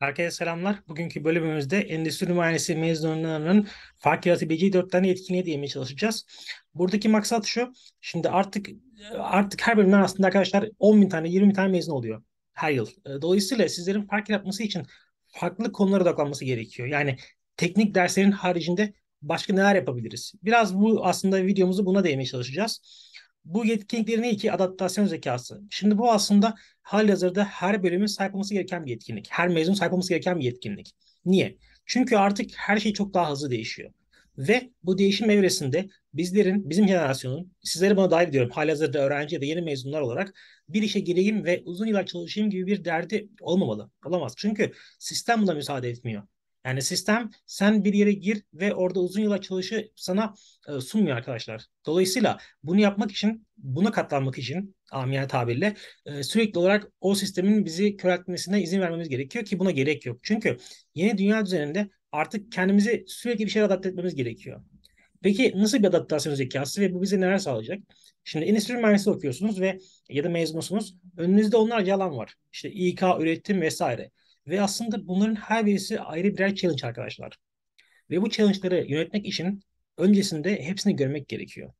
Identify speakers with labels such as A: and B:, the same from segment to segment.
A: Herkese selamlar. Bugünkü bölümümüzde endüstri mühendisi mezunlarının fark yaratabileceği dört tane etkinliği diyemeye çalışacağız. Buradaki maksat şu. Şimdi artık artık her bölümden aslında arkadaşlar 10 bin tane 20 bin tane mezun oluyor her yıl. E, dolayısıyla sizlerin fark yaratması için farklı konulara odaklanması gerekiyor. Yani teknik derslerin haricinde başka neler yapabiliriz? Biraz bu aslında videomuzu buna değmeye çalışacağız. Bu yetkinlikleri ne ki? Adaptasyon zekası. Şimdi bu aslında hazırda her bölümün sahip olması gereken bir yetkinlik. Her mezun sahip olması gereken bir yetkinlik. Niye? Çünkü artık her şey çok daha hızlı değişiyor. Ve bu değişim evresinde bizlerin, bizim jenerasyonun, sizlere bana dahil diyorum hazırda öğrenci ya da yeni mezunlar olarak bir işe gireyim ve uzun yıllar çalışayım gibi bir derdi olmamalı. Olamaz. Çünkü sistem buna müsaade etmiyor. Yani sistem sen bir yere gir ve orada uzun yıllar çalışı sana e, sunmuyor arkadaşlar. Dolayısıyla bunu yapmak için, buna katlanmak için amiyane tabirle e, sürekli olarak o sistemin bizi köreltmesine izin vermemiz gerekiyor ki buna gerek yok. Çünkü yeni dünya düzeninde artık kendimizi sürekli bir şeye adapte etmemiz gerekiyor. Peki nasıl bir adaptasyon zekası ve bu bize neler sağlayacak? Şimdi endüstri mühendisi okuyorsunuz ve ya da mezunusunuz. Önünüzde onlarca alan var. İşte İK, üretim vesaire. Ve aslında bunların her birisi ayrı birer challenge arkadaşlar. Ve bu challenge'ları yönetmek için öncesinde hepsini görmek gerekiyor.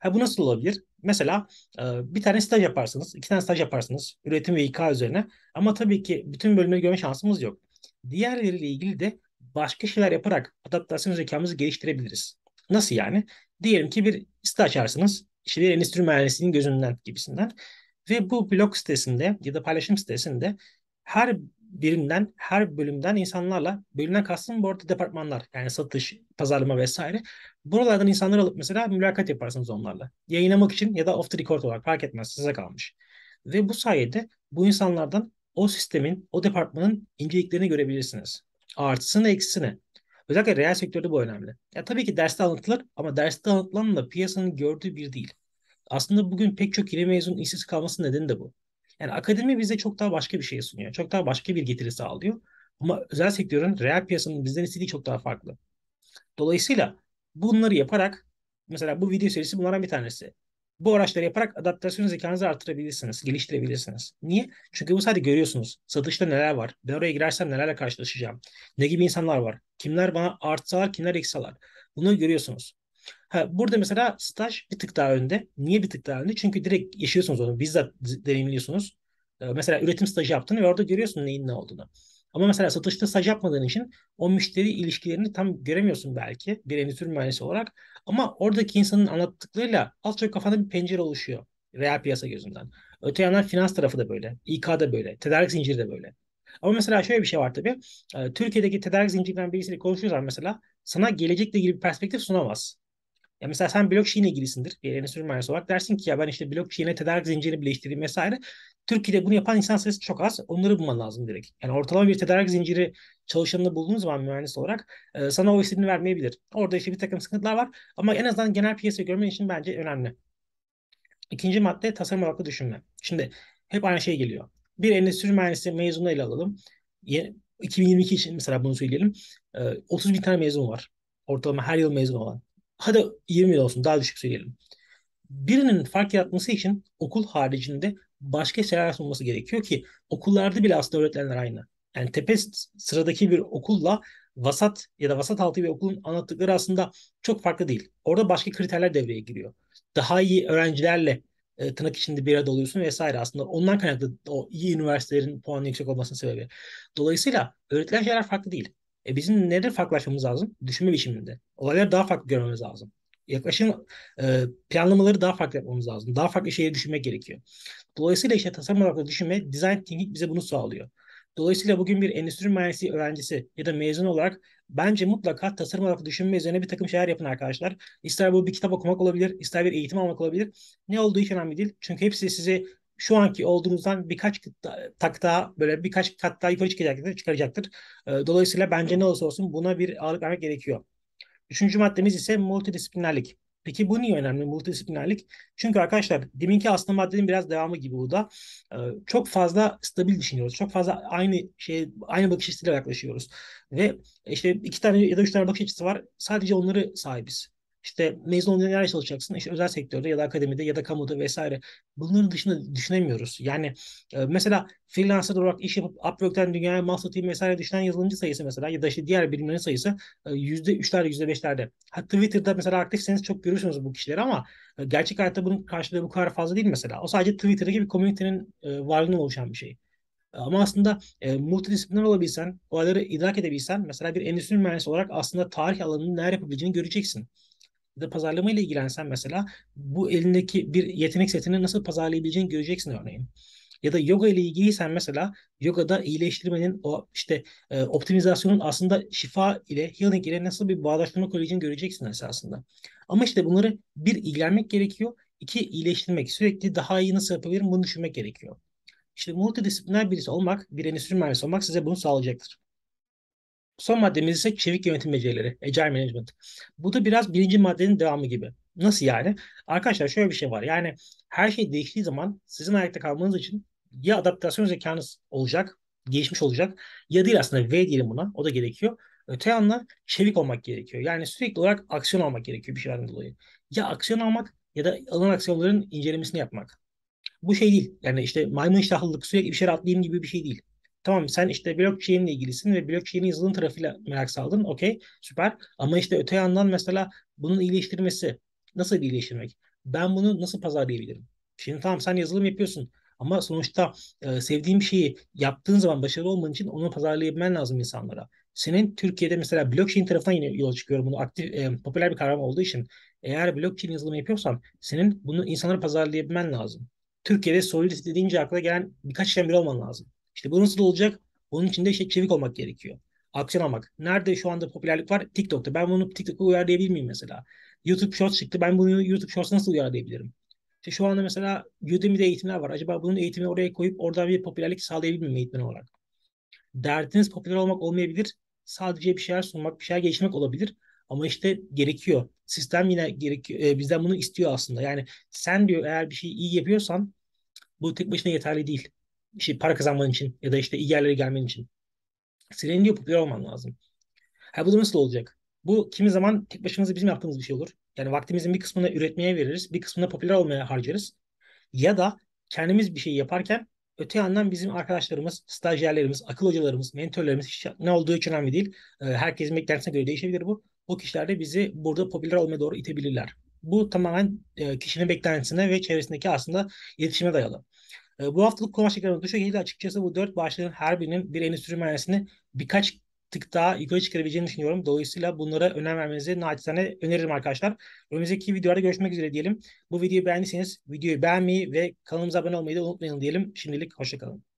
A: Ha bu nasıl olabilir? Mesela e, bir tane staj yaparsınız, iki tane staj yaparsınız üretim ve İK üzerine. Ama tabii ki bütün bölümleri görme şansımız yok. Diğerleriyle ilgili de başka şeyler yaparak adaptasyon zekamızı geliştirebiliriz. Nasıl yani? Diyelim ki bir site açarsınız. İşte bir endüstri mühendisliğinin gözünden gibisinden. Ve bu blog sitesinde ya da paylaşım sitesinde her birinden her bölümden insanlarla, bölümden kastım bu arada departmanlar yani satış, pazarlama vesaire. Buralardan insanları alıp mesela mülakat yaparsınız onlarla. Yayınlamak için ya da off the record olarak fark etmez size kalmış. Ve bu sayede bu insanlardan o sistemin, o departmanın inceliklerini görebilirsiniz. Artısını, eksisini. Özellikle reel sektörde bu önemli. Ya tabii ki derste anlatılır ama derste anlatılanla piyasanın gördüğü bir değil. Aslında bugün pek çok yeni mezun işsiz kalması nedeni de bu. Yani akademi bize çok daha başka bir şey sunuyor. Çok daha başka bir getiri sağlıyor. Ama özel sektörün reel piyasanın bizden istediği çok daha farklı. Dolayısıyla bunları yaparak mesela bu video serisi bunlardan bir tanesi. Bu araçları yaparak adaptasyon zekanızı artırabilirsiniz, geliştirebilirsiniz. Niye? Çünkü bu sadece görüyorsunuz. Satışta neler var? Ben oraya girersem nelerle karşılaşacağım? Ne gibi insanlar var? Kimler bana artsalar, kimler eksalar? Bunu görüyorsunuz. Ha, burada mesela staj bir tık daha önde. Niye bir tık daha önde? Çünkü direkt yaşıyorsunuz onu. Bizzat deneyimliyorsunuz. Ee, mesela üretim stajı yaptın ve orada görüyorsun neyin ne olduğunu. Ama mesela satışta staj yapmadığın için o müşteri ilişkilerini tam göremiyorsun belki bir endüstri mühendisi olarak. Ama oradaki insanın anlattıklarıyla az çok kafanda bir pencere oluşuyor real piyasa gözünden. Öte yandan finans tarafı da böyle, İK da böyle, tedarik zinciri de böyle. Ama mesela şöyle bir şey var tabii. Ee, Türkiye'deki tedarik zincirinden birisiyle konuşuyorsan mesela sana gelecekle ilgili bir perspektif sunamaz. Ya mesela sen blockchain'e ilgilisindir bir endüstri mühendisi olarak. Dersin ki ya ben işte blockchain'e tedarik zincirini birleştireyim vesaire. Türkiye'de bunu yapan insan sayısı çok az. Onları bulman lazım direkt. Yani ortalama bir tedarik zinciri çalışanını bulduğunuz zaman mühendis olarak e, sana o istediğini vermeyebilir. Orada işte bir takım sıkıntılar var. Ama en azından genel piyasayı görmen için bence önemli. İkinci madde tasarım odaklı düşünme. Şimdi hep aynı şey geliyor. Bir endüstri mühendisi mezunu ele alalım. 2022 için mesela bunu söyleyelim. 30 e, bin tane mezun var. Ortalama her yıl mezun olan hadi 20 olsun daha düşük söyleyelim. Birinin fark yaratması için okul haricinde başka şeyler sunması gerekiyor ki okullarda bile aslında öğretilenler aynı. Yani tepe sıradaki bir okulla vasat ya da vasat altı bir okulun anlattıkları aslında çok farklı değil. Orada başka kriterler devreye giriyor. Daha iyi öğrencilerle e, tırnak içinde bir arada oluyorsun vesaire. Aslında ondan kaynaklı o iyi üniversitelerin puanı yüksek olmasının sebebi. Dolayısıyla öğretilen şeyler farklı değil. E bizim nerede farklılaşmamız lazım? Düşünme biçiminde. Olayları daha farklı görmemiz lazım. Yaklaşım e, planlamaları daha farklı yapmamız lazım. Daha farklı şeyleri düşünmek gerekiyor. Dolayısıyla işte tasarım odaklı düşünme, design thinking bize bunu sağlıyor. Dolayısıyla bugün bir endüstri mühendisi öğrencisi ya da mezun olarak bence mutlaka tasarım olarak düşünme üzerine bir takım şeyler yapın arkadaşlar. İster bu bir kitap okumak olabilir, ister bir eğitim almak olabilir. Ne olduğu hiç önemli değil. Çünkü hepsi sizi şu anki olduğumuzdan birkaç tak daha böyle birkaç kat daha yukarı çıkacaktır, çıkaracaktır. Ee, dolayısıyla bence ne olursa olsun buna bir ağırlık vermek gerekiyor. Üçüncü maddemiz ise multidisiplinerlik. Peki bu niye önemli multidisiplinerlik? Çünkü arkadaşlar deminki aslında maddenin biraz devamı gibi bu da. Ee, çok fazla stabil düşünüyoruz. Çok fazla aynı şey aynı bakış açısıyla yaklaşıyoruz. Ve e, işte iki tane ya da üç tane bakış açısı var. Sadece onları sahibiz. İşte mezun olunca nerede çalışacaksın? İşte özel sektörde ya da akademide ya da kamuda vesaire. Bunların dışında düşünemiyoruz. Yani e, mesela freelancer olarak iş yapıp Upwork'ten dünyaya mal satayım vesaire düşünen yazılımcı sayısı mesela ya da işte diğer bilimlerin sayısı e, yüzde üçlerde yüzde beşlerde. Hatta Twitter'da mesela aktifseniz çok görürsünüz bu kişileri ama e, gerçek hayatta bunun karşılığı bu kadar fazla değil mesela. O sadece Twitter'daki bir komünitenin e, varlığından oluşan bir şey. Ama aslında e, multidisipliner olabilsen, olayları idrak edebilsen, mesela bir endüstri mühendisi olarak aslında tarih alanının neler yapabileceğini göreceksin de pazarlama ile ilgilensen mesela bu elindeki bir yetenek setini nasıl pazarlayabileceğini göreceksin örneğin. Ya da yoga ile ilgiliysen mesela yogada iyileştirmenin o işte e, optimizasyonun aslında şifa ile healing ile nasıl bir bağdaştırma koyacağını göreceksin esasında. Ama işte bunları bir ilgilenmek gerekiyor, iki iyileştirmek, sürekli daha iyi nasıl yapabilirim bunu düşünmek gerekiyor. İşte multidisipliner birisi olmak, bir endüstri mühendisi olmak size bunu sağlayacaktır. Son maddemiz ise çevik yönetim becerileri, agile management. Bu da biraz birinci maddenin devamı gibi. Nasıl yani? Arkadaşlar şöyle bir şey var. Yani her şey değiştiği zaman sizin ayakta kalmanız için ya adaptasyon zekanız olacak, gelişmiş olacak ya değil aslında V diyelim buna. O da gerekiyor. Öte yandan çevik olmak gerekiyor. Yani sürekli olarak aksiyon almak gerekiyor bir şeyden dolayı. Ya aksiyon almak ya da alınan aksiyonların incelemesini yapmak. Bu şey değil. Yani işte maymun iştahlılık sürekli bir şeyler atlayayım gibi bir şey değil. Tamam sen işte blockchain ile ilgilisin ve blockchain'in yazılım tarafıyla merak saldın. Okey süper. Ama işte öte yandan mesela bunun iyileştirmesi nasıl iyileştirmek? Ben bunu nasıl pazarlayabilirim? Şimdi tamam sen yazılım yapıyorsun. Ama sonuçta e, sevdiğim şeyi yaptığın zaman başarılı olman için onu pazarlayabilmen lazım insanlara. Senin Türkiye'de mesela blockchain tarafından yine yola çıkıyorum. Bunu aktif e, popüler bir kavram olduğu için eğer blockchain yazılımı yapıyorsan senin bunu insanlara pazarlayabilmen lazım. Türkiye'de Solidity deyince akla gelen birkaç şeyden bile olman lazım. İşte bu nasıl olacak? Bunun için de şey, çevik olmak gerekiyor. Aksiyon almak. Nerede şu anda popülerlik var? TikTok'ta. Ben bunu TikTok'a uyarlayabilir miyim mesela? YouTube Shorts çıktı. Ben bunu YouTube Shorts nasıl uyarlayabilirim? İşte şu anda mesela Udemy'de eğitimler var. Acaba bunun eğitimini oraya koyup oradan bir popülerlik sağlayabilir miyim eğitmen olarak? Derdiniz popüler olmak olmayabilir. Sadece bir şeyler sunmak, bir şeyler geliştirmek olabilir. Ama işte gerekiyor. Sistem yine gerekiyor. E, bizden bunu istiyor aslında. Yani sen diyor eğer bir şey iyi yapıyorsan bu tek başına yeterli değil şey para kazanman için ya da işte iyi yerlere gelmen için. Senin diyor popüler olman lazım. Ha bu da nasıl olacak? Bu kimi zaman tek başımıza bizim yaptığımız bir şey olur. Yani vaktimizin bir kısmını üretmeye veririz, bir kısmını popüler olmaya harcarız. Ya da kendimiz bir şey yaparken öte yandan bizim arkadaşlarımız, stajyerlerimiz, akıl hocalarımız, mentorlarımız ne olduğu hiç önemli değil. Ee, herkesin beklentisine göre değişebilir bu. O kişiler de bizi burada popüler olmaya doğru itebilirler. Bu tamamen e, kişinin beklentisine ve çevresindeki aslında iletişime dayalı. Ee, bu haftalık konu başlıklarına düşüyor. açıkçası bu dört başlığın her birinin bir endüstri mühendisini birkaç tık daha yukarı çıkarabileceğini düşünüyorum. Dolayısıyla bunlara önem vermenizi naçizane öneririm arkadaşlar. Önümüzdeki videolarda görüşmek üzere diyelim. Bu videoyu beğendiyseniz videoyu beğenmeyi ve kanalımıza abone olmayı da unutmayın diyelim. Şimdilik hoşçakalın.